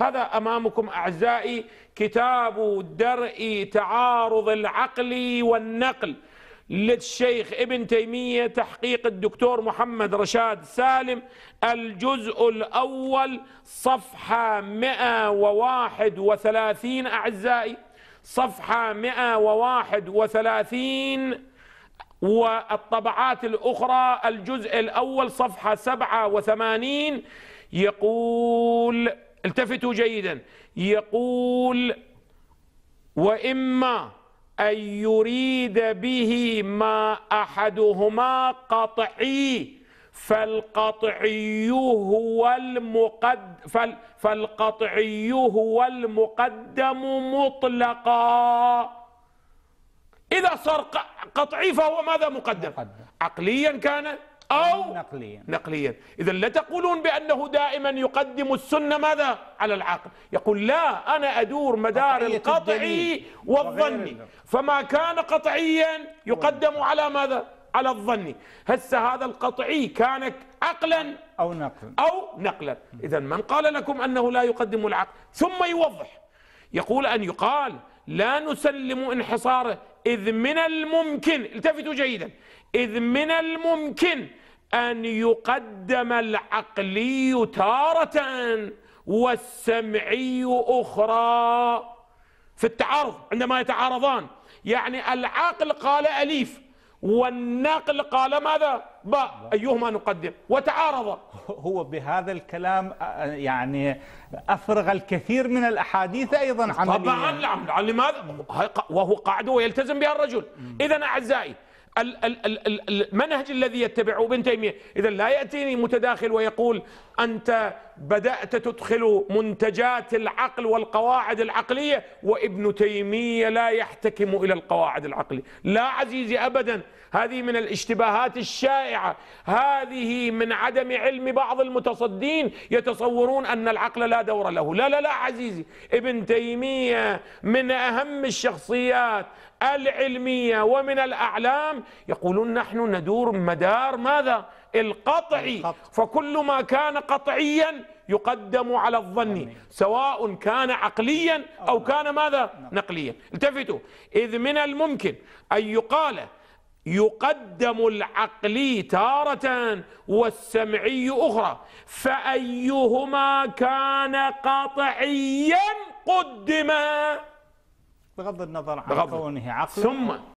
هذا أمامكم أعزائي كتاب درء تعارض العقل والنقل للشيخ ابن تيمية تحقيق الدكتور محمد رشاد سالم الجزء الأول صفحة 131 أعزائي صفحة 131 والطبعات الأخرى الجزء الأول صفحة 87 يقول التفتوا جيدا يقول وإما أن يريد به ما أحدهما قطعي فالقطعي هو المقد فالقطعي هو المقدم مطلقا إذا صار قطعي فهو ماذا مقدم, مقدم. عقليا كان أو نقليا نقليا إذا لا تقولون بأنه دائما يقدم السنة ماذا على العقل يقول لا أنا أدور مدار القطعي والظني فما كان قطعيا يقدم على ماذا على الظني هسه هذا القطعي كان عقلا أو نقلا أو نقلا إذا من قال لكم أنه لا يقدم العقل ثم يوضح يقول أن يقال لا نسلم انحصاره إذ من الممكن التفتوا جيدا إذ من الممكن أن يقدم العقلي تارة والسمعي أخرى في التعارض عندما يتعارضان يعني العقل قال أليف والناقل قال ماذا باء أيهما نقدم وتعارض هو بهذا الكلام يعني أفرغ الكثير من الأحاديث أيضا عمليا طبعا نعم، لماذا وهو قاعد ويلتزم بها الرجل إذا أعزائي المنهج الذي يتبعه ابن تيمية إذا لا يأتيني متداخل ويقول أنت بدأت تدخل منتجات العقل والقواعد العقلية وابن تيمية لا يحتكم إلى القواعد العقلية لا عزيزي أبدا هذه من الاشتباهات الشائعة هذه من عدم علم بعض المتصدين يتصورون أن العقل لا دور له لا لا لا عزيزي ابن تيمية من أهم الشخصيات العلمية ومن الأعلام يقولون نحن ندور مدار ماذا القطعي فكل ما كان قطعيا يقدم على الظن سواء كان عقليا أو كان ماذا نعم. نقليا التفتوا إذ من الممكن أن يقال يقدم العقلي تارة والسمعي أخرى فأيهما كان قطعيا قدم بغض النظر عن كونه عقل ثم